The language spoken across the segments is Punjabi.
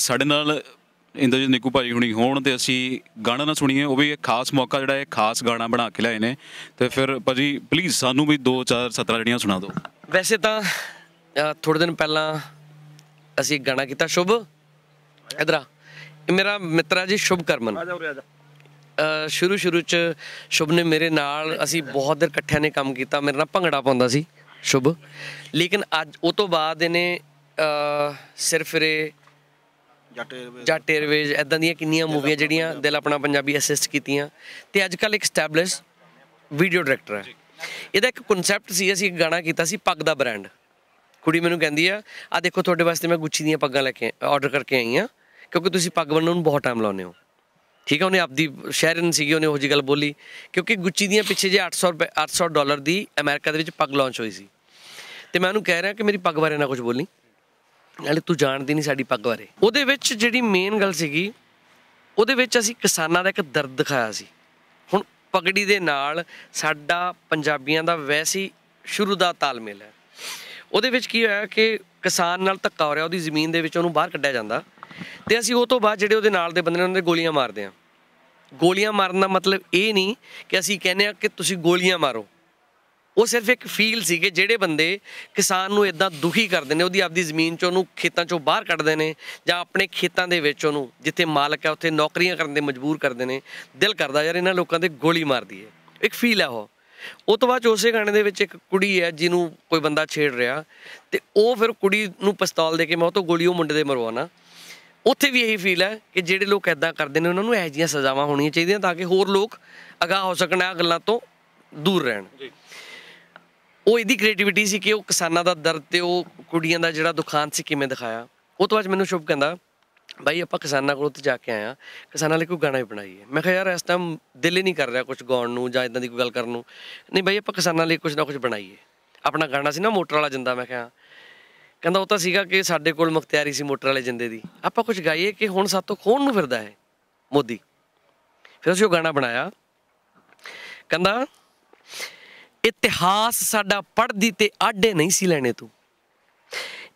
ਸਾਡੇ ਨਾਲ ਇੰਦਰਜੀਤ ਨਿੱਕੂ ਭਾਜੀ ਹੁਣੀ ਹੋਣ ਤੇ ਅਸੀਂ ਗਾਣਾ ਨਾ ਸੁਣੀਏ ਉਹ ਵੀ ਇੱਕ ਖਾਸ ਮੌਕਾ ਜਿਹੜਾ ਹੈ ਖਾਸ ਗਾਣਾ ਬਣਾ ਕੇ ਲਿਆਏ ਨੇ ਤੇ ਫਿਰ ਭਾਜੀ ਪਲੀਜ਼ ਸਾਨੂੰ ਵੀ 2 4 17 ਜਿਹੜੀਆਂ ਸੁਣਾ ਦਿਓ ਵੈਸੇ ਤਾਂ ਥੋੜੇ ਦਿਨ ਪਹਿਲਾਂ ਅਸੀਂ ਗਾਣਾ ਕੀਤਾ ਸ਼ੁਭ ਇਧਰਾ ਮੇਰਾ ਮਿੱਤਰਾ ਜੀ ਸ਼ੁਭ ਕਰਮਨ ਆ ਜਾ ਉਰੇ ਆ ਜਾ ਸ਼ੁਰੂ ਸ਼ੁਰੂ ਚ ਸ਼ੁਭ ਨੇ ਮੇਰੇ ਨਾਲ ਅਸੀਂ ਬਹੁਤ ਦਿਨ ਇਕੱਠਿਆਂ ਨੇ ਕੰਮ ਕੀਤਾ ਮੇਰੇ ਨਾਲ ਭੰਗੜਾ ਪਾਉਂਦਾ ਸੀ ਸ਼ੁਭ ਲੇਕਿਨ ਅੱਜ ਉਹ ਤੋਂ ਬਾਅਦ ਇਹਨੇ ਸਿਰਫ ਰੇ ਜੱਟ ਏਅਰਵੇਜ਼ ਐਦਾਂ ਦੀਆਂ ਕਿੰਨੀਆਂ ਮੂਵੀਆਂ ਜਿਹੜੀਆਂ ਦਿਲ ਆਪਣਾ ਪੰਜਾਬੀ ਅਸਿਸਟ ਕੀਤੀਆਂ ਤੇ ਅੱਜ ਕੱਲ ਇੱਕ ਸਟੈਬਲਿਸ਼ ਵੀਡੀਓ ਡਾਇਰੈਕਟਰ ਹੈ ਇਹਦਾ ਇੱਕ ਕਨਸੈਪਟ ਸੀ ਅਸੀਂ ਇੱਕ ਗਾਣਾ ਕੀਤਾ ਸੀ ਪੱਗ ਦਾ ਬ੍ਰਾਂਡ ਕੁੜੀ ਮੈਨੂੰ ਕਹਿੰਦੀ ਆ ਆ ਦੇਖੋ ਤੁਹਾਡੇ ਵਾਸਤੇ ਮੈਂ ਗੁੱਚੀ ਦੀਆਂ ਪੱਗਾਂ ਲੈ ਕੇ ਆਰਡਰ ਕਰਕੇ ਆਈ ਆ ਕਿਉਂਕਿ ਤੁਸੀਂ ਪੱਗ ਬੰਨਣ ਨੂੰ ਬਹੁਤ ਟਾਈਮ ਲਾਉਂਦੇ ਹੋ ਠੀਕ ਹੈ ਉਹਨੇ ਆਪਦੀ ਸ਼ਹਿਰਨ ਸੀਗੀ ਉਹਨੇ ਉਹ ਜੀ ਗੱਲ ਬੋਲੀ ਕਿਉਂਕਿ ਗੁੱਚੀ ਦੀਆਂ ਪਿੱਛੇ ਜੇ 800 ਰੁਪਏ 800 ਡਾਲਰ ਦੀ ਅਮਰੀਕਾ ਦੇ ਵਿੱਚ ਪੱਗ ਲਾਂਚ ਹੋਈ ਸੀ ਤੇ ਮੈਂ ਉਹਨੂੰ ਕਹਿ ਰਿਹਾ ਕਿ ਮੇਰੀ ਪੱਗ ਬਾਰੇ ਨਾ ਕੁਝ ਬੋਲੀ ਨਾਲੇ ਤੂੰ ਜਾਣਦੀ ਨਹੀਂ ਸਾਡੀ ਪੱਗ ਬਾਰੇ ਉਹਦੇ ਵਿੱਚ ਜਿਹੜੀ ਮੇਨ ਗੱਲ ਸੀਗੀ ਉਹਦੇ ਵਿੱਚ ਅਸੀਂ ਕਿਸਾਨਾਂ ਦਾ ਇੱਕ ਦਰਦ ਦਿਖਾਇਆ ਸੀ ਹੁਣ ਪਗੜੀ ਦੇ ਨਾਲ ਸਾਡਾ ਪੰਜਾਬੀਆਂ ਦਾ ਵੈਸੀ ਸ਼ੁਰੂ ਦਾ ਤਾਲਮੇਲ ਹੈ ਉਹਦੇ ਵਿੱਚ ਕੀ ਹੋਇਆ ਕਿ ਕਿਸਾਨ ਨਾਲ ਧੱਕਾ ਹੋ ਰਿਹਾ ਉਹਦੀ ਜ਼ਮੀਨ ਦੇ ਵਿੱਚ ਉਹਨੂੰ ਬਾਹਰ ਕੱਢਿਆ ਜਾਂਦਾ ਤੇ ਅਸੀਂ ਉਹ ਤੋਂ ਬਾਅਦ ਜਿਹੜੇ ਉਹਦੇ ਨਾਲ ਦੇ ਬੰਦੇ ਨੇ ਉਹਨਾਂ ਦੇ ਗੋਲੀਆਂ ਮਾਰਦੇ ਆ ਗੋਲੀਆਂ ਮਾਰਨ ਦਾ ਮਤਲਬ ਇਹ ਨਹੀਂ ਕਿ ਅਸੀਂ ਕਹਿੰਦੇ ਆ ਕਿ ਤੁਸੀਂ ਗੋਲੀਆਂ ਮਾਰੋ ਉਹ ਸਿਰਫ ਇੱਕ ਫੀਲ ਸੀ ਕਿ ਜਿਹੜੇ ਬੰਦੇ ਕਿਸਾਨ ਨੂੰ ਇਦਾਂ ਦੁਖੀ ਕਰਦੇ ਨੇ ਉਹਦੀ ਆਪਦੀ ਜ਼ਮੀਨ ਚੋਂ ਉਹਨੂੰ ਖੇਤਾਂ ਚੋਂ ਬਾਹਰ ਕੱਢਦੇ ਨੇ ਜਾਂ ਆਪਣੇ ਖੇਤਾਂ ਦੇ ਵਿੱਚ ਉਹਨੂੰ ਜਿੱਥੇ ਮਾਲਕ ਹੈ ਉੱਥੇ ਨੌਕਰੀਆਂ ਕਰਨ ਦੇ ਮਜਬੂਰ ਕਰਦੇ ਨੇ ਦਿਲ ਕਰਦਾ ਯਾਰ ਇਹਨਾਂ ਲੋਕਾਂ ਦੇ ਗੋਲੀ ਮਾਰ ਦਈਏ ਇੱਕ ਫੀਲ ਹੈ ਉਹ ਉਹ ਤੋਂ ਬਾਅਦ ਉਸੇ ਗਾਣੇ ਦੇ ਵਿੱਚ ਇੱਕ ਕੁੜੀ ਹੈ ਜਿਹਨੂੰ ਕੋਈ ਬੰਦਾ ਛੇੜ ਰਿਹਾ ਤੇ ਉਹ ਫਿਰ ਕੁੜੀ ਨੂੰ ਪਿਸਤੌਲ ਦੇ ਕੇ ਮੈਂ ਉਹ ਤੋਂ ਗੋਲੀ ਉਹ ਮੁੰਡੇ ਦੇ ਮਰਵਾਉਣਾ ਉੱਥੇ ਵੀ ਇਹੀ ਫੀਲ ਹੈ ਕਿ ਜਿਹੜੇ ਲੋਕ ਐਦਾਂ ਕਰਦੇ ਨੇ ਉਹਨਾਂ ਨੂੰ ਇਹ ਜੀਆਂ ਸਜ਼ਾਵਾਂ ਹੋਣੀਆਂ ਚਾਹੀਦੀਆਂ ਤਾਂ ਕਿ ਹੋਰ ਲੋਕ ਅਗਾਹ ਹੋ ਸਕਣ ਆ ਗੱਲਾਂ ਤੋਂ ਦੂਰ ਰਹਿਣ ਜੀ ਉਹ ਇਹਦੀ ਕ੍ਰੀਏਟੀਵਿਟੀ ਸੀ ਕਿ ਉਹ ਕਿਸਾਨਾਂ ਦਾ ਦਰਦ ਤੇ ਉਹ ਕੁੜੀਆਂ ਦਾ ਜਿਹੜਾ ਦੁਖਾਂਤ ਸੀ ਕਿਵੇਂ ਦਿਖਾਇਆ ਉਹ ਤੋਂ ਬਾਅਦ ਮੈਨੂੰ ਸ਼ੁਭ ਕਹਿੰਦਾ ਭਾਈ ਆਪਾਂ ਕਿਸਾਨਾਂ ਕੋਲ ਤੇ ਜਾ ਕੇ ਆਇਆ ਕਿਸਾਨਾਂ ਲਈ ਕੋਈ ਗਾਣਾ ਹੀ ਬਣਾਈਏ ਮੈਂ ਕਿਹਾ ਯਾਰ ਇਸ ਟਾਈਮ ਦਿਲ ਹੀ ਨਹੀਂ ਕਰ ਰਿਹਾ ਕੁਝ ਗਾਉਣ ਨੂੰ ਜਾਂ ਇਦਾਂ ਦੀ ਕੋਈ ਗੱਲ ਕਰਨ ਨੂੰ ਨਹੀਂ ਭਾਈ ਆਪਾਂ ਕਿਸਾਨਾਂ ਲਈ ਕੁਝ ਨਾ ਕੁਝ ਬਣਾਈਏ ਆਪਣਾ ਗਾਣਾ ਸੀ ਨਾ ਮੋਟਰ ਵਾਲਾ ਜਿੰਦਾ ਮੈਂ ਕਿਹਾ ਕਹਿੰਦਾ ਉਹ ਤਾਂ ਸੀਗਾ ਕਿ ਸਾਡੇ ਕੋਲ ਮੁਖਤਿਆਰੀ ਸੀ ਮੋਟਰ ਵਾਲੇ ਜਿੰਦੇ ਦੀ ਆਪਾਂ ਕੁਝ ਗਾਈਏ ਕਿ ਹੁਣ ਸਾਤੋਂ ਖੋਣ ਨੂੰ ਫਿਰਦਾ ਹੈ ਮੋਦੀ ਫਿਰ ਅਸੀਂ ਉਹ ਗਾਣਾ ਬਣਾਇਆ ਕਹਿੰਦਾ ਇਤਿਹਾਸ ਸਾਡਾ ਪੜਦੀ ਤੇ ਆਡੇ ਨਹੀਂ ਸੀ ਲੈਣੇ ਤੂੰ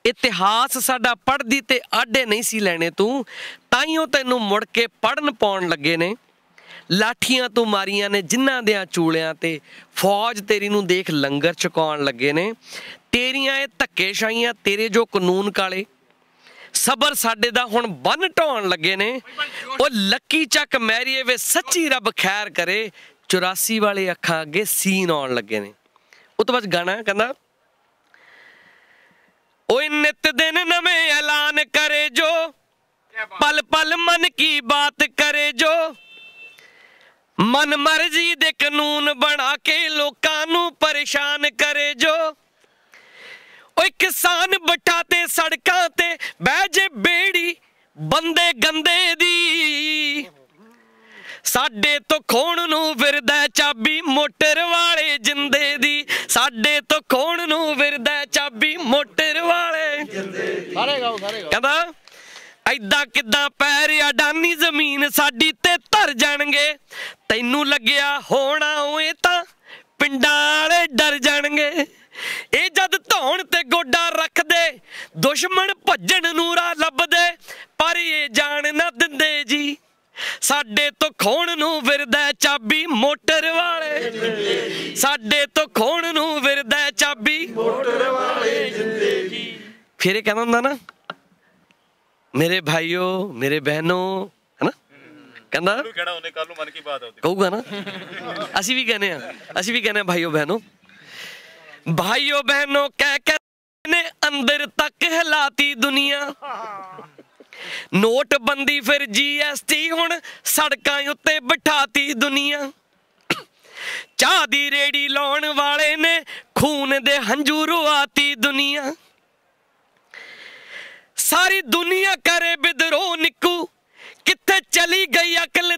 ਇਤਿਹਾਸ ਸਾਡਾ ਪੜਦੀ ਤੇ ਆਡੇ ਨਹੀਂ ਸੀ ਲੈਣੇ ਤੂੰ ਤਾਂ ਹੀ ਉਹ ਤੈਨੂੰ ਮੁੜ ਕੇ ਪੜਨ ਪਾਉਣ ਲੱਗੇ ਨੇ ਲਾਠੀਆਂ ਤੋਂ ਮਾਰੀਆਂ ਨੇ ਜਿਨ੍ਹਾਂ ਦੇ ਚੂਲਿਆਂ ਤੇ ਫੌਜ ਤੇਰੀ ਨੂੰ ਦੇਖ ਲੰਗਰ ਚਕਾਉਣ ਲੱਗੇ ਨੇ ਤੇਰੀਆਂ ਇਹ ਧੱਕੇਸ਼ਾਹੀਆਂ ਤੇਰੇ ਜੋ ਕਾਨੂੰਨ ਕਾਲੇ ਸਬਰ ਸਾਡੇ ਦਾ ਹੁਣ ਬੰਨ ਢੋਣ ਲੱਗੇ ਨੇ ਉਹ ਲੱਕੀ ਚੱਕ ਮੈਰੀਏ ਵੇ ਸੱਚੀ ਰੱਬ ਖੈਰ ਕਰੇ 84 ਵਾਲੇ ਅੱਖਾਂ ਅੱਗੇ ਸੀਨ ਆਉਣ ਲੱਗੇ ਨੇ ਉਹ ਤੋਂ ਬਾਅਦ ਗਾਣਾ ਕਹਿੰਦਾ ਓਏ ਨਿਤ ਦਿਨ ਨਵੇਂ ਐਲਾਨ ਕਰੇ ਜੋ ਪਲ ਪਲ ਮਨ ਕੀ ਬਾਤ ਕਰੇ ਜੋ ਮਨ ਮਰਜ਼ੀ ਦੇ ਕਾਨੂੰਨ ਬਣਾ ਕੇ ਲੋਕਾਂ ਨੂੰ ਪਰੇਸ਼ਾਨ ਕਿਸਾਨ ਬੱਟਾ ਤੇ ਸੜਕਾਂ ਤੇ ਬਹਿ ਜੇ ਬੇੜੀ ਬੰਦੇ ਗੰਦੇ ਦੀ ਸਾਡੇ ਤੋਂ ਖੋਣ ਨੂੰ ਫਿਰਦਾ ਚਾਬੀ ਮੋਟਰ ਵਾਲੇ ਜਿੰਦੇ ਦੀ ਸਾਡੇ ਤੋਂ ਖੋਣ ਨੂੰ ਫਿਰਦਾ ਚਾਬੀ ਮੋਟਰ ਵਾਲੇ ਸਾਰੇ ਦੀ ਸਾਰੇ ਕਹਿੰਦਾ ਐਦਾਂ ਕਿਦਾਂ ਪੈਰ ਅਡਾਨੀ ਜ਼ਮੀਨ ਸਾਡੀ ਤੇ ਧਰ ਜਾਣਗੇ ਤੈਨੂੰ ਲੱਗਿਆ ਹੋਣਾ ਓਏ ਤਾਂ ਪਿੰਡਾਂ ਵਾਲੇ ਡਰ ਜਾਣਗੇ ਇਹ ਦੁਸ਼ਮਣ ਭੱਜਣ ਨੂੰ ਰਾਹ ਲੱਭਦੇ ਪਰ ਇਹ ਜਾਣ ਨਾ ਦਿੰਦੇ ਜੀ ਸਾਡੇ ਤੋਂ ਖੋਣ ਨੂੰ ਫਿਰਦਾ ਚਾਬੀ ਮੋਟਰ ਵਾਲੇ ਸਾਡੇ ਤੋਂ ਖੋਣ ਨੂੰ ਫਿਰਦਾ ਚਾਬੀ ਮੋਟਰ ਵਾਲੇ ਜਿੰਦੇ ਜੀ ਫਿਰ ਇਹ ਕਹਿੰਦਾ ਹੁੰਦਾ ਨਾ ਮੇਰੇ ਭਾਈਓ ਮੇਰੇ ਬਹਿਨੋ ਹੈਨਾ ਕਹਿੰਦਾ ਕਿਹੜਾ ਉਹਨੇ ਕੱਲ ਨੂੰ ਮਨ ਕੀ ਬਾਤ ਆਉਂਦੀ ਕਹੂਗਾ ਨਾ ਅਸੀਂ ਵੀ ਕਹਿੰਦੇ ਆ ਅਸੀਂ ਵੀ ਕਹਿੰਦੇ ਆ ਭਾਈਓ ਬਹਿਨੋ ਭਾਈਓ ਬਹਿਨੋ ਕਹਿ ਕੇ ਨੇ ਅੰਦਰ ਤੱਕ ਹਿਲਾਤੀ ਦੁਨੀਆ ਨੋਟਬੰਦੀ ਫਿਰ ਜੀਐਸਟੀ ਹੁਣ ਸੜਕਾਂ ਉੱਤੇ ਬਿਠਾਤੀ ਦੁਨੀਆ ਚਾਹ ਦੀ ਰੇੜੀ ਲਾਉਣ ਵਾਲੇ ਨੇ ਖੂਨ ਦੇ ਹੰਝੂ ਰੁਆਤੀ ਦੁਨੀਆ ਸਾਰੀ ਦੁਨੀਆ ਕਰੇ ਵਿਦਰੋਹ ਨਿੱਕੂ ਕਿੱਥੇ ਚਲੀ ਗਈ ਅਕਲ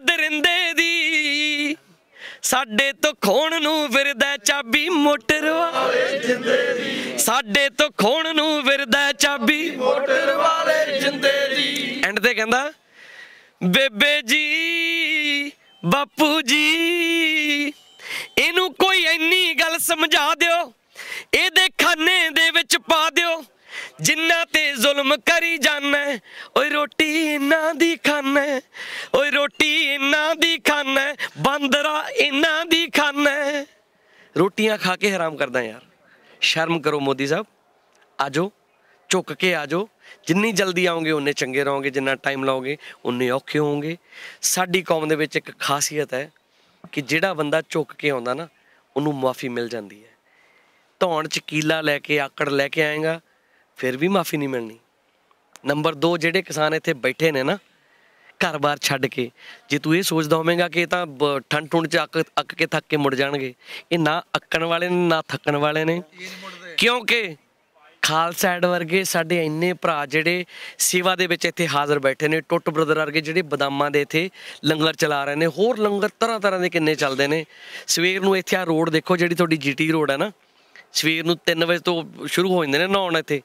ਸਾਡੇ ਤੋਂ ਖੋਣ ਨੂੰ ਫਿਰਦਾ ਚਾਬੀ ਮੋਟਰ ਵਾਲੇ ਜਿੰਦੇ ਦੀ ਸਾਡੇ ਤੋਂ ਖੋਣ ਨੂੰ ਫਿਰਦਾ ਚਾਬੀ ਮੋਟਰ ਵਾਲੇ ਜਿੰਦੇ ਦੀ ਐਂਡ ਤੇ ਕਹਿੰਦਾ ਬੇਬੇ ਜੀ ਬਾਪੂ ਜੀ ਇਹਨੂੰ ਕੋਈ ਐਨੀ ਗੱਲ ਸਮਝਾ ਦਿਓ ਇਹਦੇ ਖਾਨੇ ਦੇ ਵਿੱਚ ਪਾ ਦਿਓ ਜਿੰਨਾ ਤੇ ਜ਼ੁਲਮ ਕਰੀ ਜਾਣਾ ਓਏ ਰੋਟੀ ਇਨਾਂ ਦੀ ਖਾਨੇ ਓਏ ਰੋਟੀ ਇਨਾਂ ਦੀ ਖਾਨਾ ਬੰਦਰਾ ਇਨਾਂ ਦੀ ਖਾਨਾ ਰੋਟੀਆਂ ਖਾ ਕੇ ਹਰਾਮ ਕਰਦਾ ਯਾਰ ਸ਼ਰਮ ਕਰੋ ਮੋਦੀ ਸਾਹਿਬ ਆਜੋ ਝੁੱਕ ਕੇ ਆਜੋ ਜਿੰਨੀ ਜਲਦੀ ਆਉਂਗੇ ਉਹਨੇ ਚੰਗੇ ਰਹੋਗੇ ਜਿੰਨਾ ਟਾਈਮ ਲਾਓਗੇ ਉਹਨੇ ਔਖੇ ਹੋਵੋਗੇ ਸਾਡੀ ਕੌਮ ਦੇ ਵਿੱਚ ਇੱਕ ਖਾਸੀਅਤ ਹੈ ਕਿ ਜਿਹੜਾ ਬੰਦਾ ਝੁੱਕ ਕੇ ਆਉਂਦਾ ਨਾ ਉਹਨੂੰ ਮਾਫੀ ਮਿਲ ਜਾਂਦੀ ਹੈ ਧੌਣ ਚ ਕੀਲਾ ਲੈ ਕੇ ਆਕੜ ਲੈ ਕੇ ਆਏਗਾ ਫਿਰ ਵੀ ਮਾਫੀ ਨਹੀਂ ਮਿਲਣੀ ਨੰਬਰ 2 ਜਿਹੜੇ ਕਿਸਾਨ ਇੱਥੇ ਬੈਠੇ ਨੇ ਨਾ ਘਰ-ਬਾਰ ਛੱਡ ਕੇ ਜੇ ਤੂੰ ਇਹ ਸੋਚਦਾ ਹੋਵੇਂਗਾ ਕਿ ਇਹ ਤਾਂ ਠੰਡ ਠੁੰਡ ਚ ਅੱਕ ਕੇ ਥੱਕ ਕੇ ਮੁੜ ਜਾਣਗੇ ਇਹ ਨਾ ਅੱਕਣ ਵਾਲੇ ਨੇ ਨਾ ਥੱਕਣ ਵਾਲੇ ਨੇ ਕਿਉਂਕਿ ਖਾਲਸਾ ਐਡ ਵਰਗੇ ਸਾਡੇ ਇੰਨੇ ਭਰਾ ਜਿਹੜੇ ਸੇਵਾ ਦੇ ਵਿੱਚ ਇੱਥੇ ਹਾਜ਼ਰ ਬੈਠੇ ਨੇ ਟੁੱਟ ਬ੍ਰਦਰ ਵਰਗੇ ਜਿਹੜੇ ਬਦਾਮਾਂ ਦੇ ਇੱਥੇ ਲੰਗਰ ਚਲਾ ਰਹੇ ਨੇ ਹੋਰ ਲੰਗਰ ਤਰ੍ਹਾਂ ਤਰ੍ਹਾਂ ਦੇ ਕਿੰਨੇ ਚੱਲਦੇ ਨੇ ਸਵੇਰ ਨੂੰ ਇੱਥੇ ਆ ਰੋਡ ਦੇਖੋ ਜਿਹੜੀ ਤੁਹਾਡੀ ਜੀਟੀ ਰੋਡ ਹੈ ਨਾ ਸਵੇਰ ਨੂੰ 3 ਵਜੇ ਤੋਂ ਸ਼ੁਰੂ ਹੋ ਜਾਂਦੇ ਨੇ ਨਹਾਉਣ ਇੱਥੇ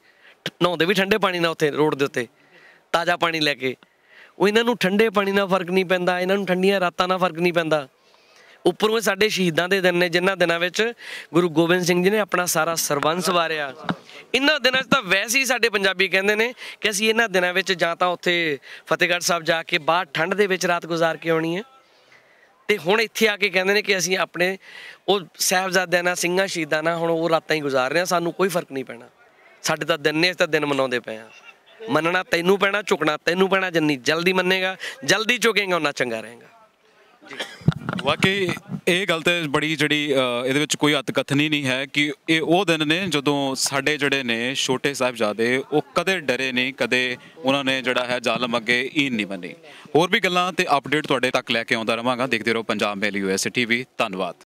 ਨਹਾਉਂਦੇ ਵੀ ਠੰਡੇ ਪਾਣੀ ਨਾਲ ਉੱਥੇ ਰੋਡ ਦੇ ਉੱਤੇ ਤਾਜ਼ਾ ਪਾਣੀ ਲੈ ਕੇ ਉਹ ਇਹਨਾਂ ਨੂੰ ਠੰਡੇ ਪਾਣੀ ਨਾਲ ਫਰਕ ਨਹੀਂ ਪੈਂਦਾ ਇਹਨਾਂ ਨੂੰ ਠੰਡੀਆਂ ਰਾਤਾਂ ਨਾਲ ਫਰਕ ਨਹੀਂ ਪੈਂਦਾ ਉੱਪਰੋਂ ਸਾਡੇ ਸ਼ਹੀਦਾਂ ਦੇ ਦਿਨ ਨੇ ਜਿਨ੍ਹਾਂ ਦਿਨਾਂ ਵਿੱਚ ਗੁਰੂ ਗੋਬਿੰਦ ਸਿੰਘ ਜੀ ਨੇ ਆਪਣਾ ਸਾਰਾ ਸਰਬੰਸ ਵਾਰਿਆ ਇਹਨਾਂ ਦਿਨਾਂ 'ਚ ਤਾਂ ਵੈਸੇ ਹੀ ਸਾਡੇ ਪੰਜਾਬੀ ਕਹਿੰਦੇ ਨੇ ਕਿ ਅਸੀਂ ਇਹਨਾਂ ਦਿਨਾਂ ਵਿੱਚ ਜਾਂ ਤਾਂ ਉੱਥੇ ਫਤਿਹਗੜ੍ਹ ਸਾਹਿਬ ਜਾ ਕੇ ਬਾਹਰ ਠੰਡ ਦੇ ਵਿੱਚ ਰਾਤ ਗੁਜ਼ਾਰ ਕੇ ਆਉਣੀ ਹੈ ਤੇ ਹੁਣ ਇੱਥੇ ਆ ਕੇ ਕਹਿੰਦੇ ਨੇ ਕਿ ਅਸੀਂ ਆਪਣੇ ਉਹ ਸਹਿਬਜ਼ਾਦਿਆਂ ਨਾਲ ਸਿੰਘਾਂ ਸ਼ਹੀਦਾਂ ਨਾਲ ਹੁਣ ਉਹ ਰਾਤਾਂ ਹੀ ਗੁਜ਼ਾਰ ਰਹੇ ਆ ਸਾਨੂੰ ਕੋਈ ਫਰਕ ਨਹੀਂ ਪੈਣਾ ਸਾਡੇ ਤਾਂ ਦਿਨ ਨੇ ਤਾਂ ਦਿਨ ਮਨਾਉਂਦੇ ਪਏ ਆ ਮੰਨਣਾ ਤੈਨੂੰ ਪੈਣਾ ਝੁਕਣਾ ਤੈਨੂੰ ਪੈਣਾ ਜੰਨੀ ਜਲਦੀ ਮੰਨੇਗਾ ਜਲਦੀ ਝੁਕੇਗਾ ਉਹਨਾਂ ਚੰਗਾ ਰਹੇਗਾ ਜੀ ਵਾਕਈ ਇਹ ਗੱਲ ਤੇ ਬੜੀ ਜਿਹੜੀ ਇਹਦੇ ਵਿੱਚ ਕੋਈ ਅਤਕਥਨੀ ਨਹੀਂ ਹੈ ਕਿ ਇਹ ਉਹ ਦਿਨ ਨੇ ਜਦੋਂ ਸਾਡੇ ਜਿਹੜੇ ਨੇ ਛੋਟੇ ਸਾਹਿਬਜ਼ਾਦੇ ਉਹ ਕਦੇ ਡਰੇ ਨਹੀਂ ਕਦੇ ਉਹਨਾਂ ਨੇ ਜਿਹੜਾ ਹੈ ਜ਼ਾਲਮ ਅੱਗੇ ਈਨ ਨਹੀਂ ਬਣੇ ਹੋਰ ਵੀ ਗੱਲਾਂ ਤੇ ਅਪਡੇਟ ਤੁਹਾਡੇ ਤੱਕ ਲੈ ਕੇ ਆਉਂਦਾ ਰਵਾਂਗਾ ਦੇਖਦੇ ਰਹੋ ਪੰਜਾਬ ਮੇਲੀ ਯੂਐਸਟੀਵੀ ਟੀਵੀ ਧੰਨਵਾਦ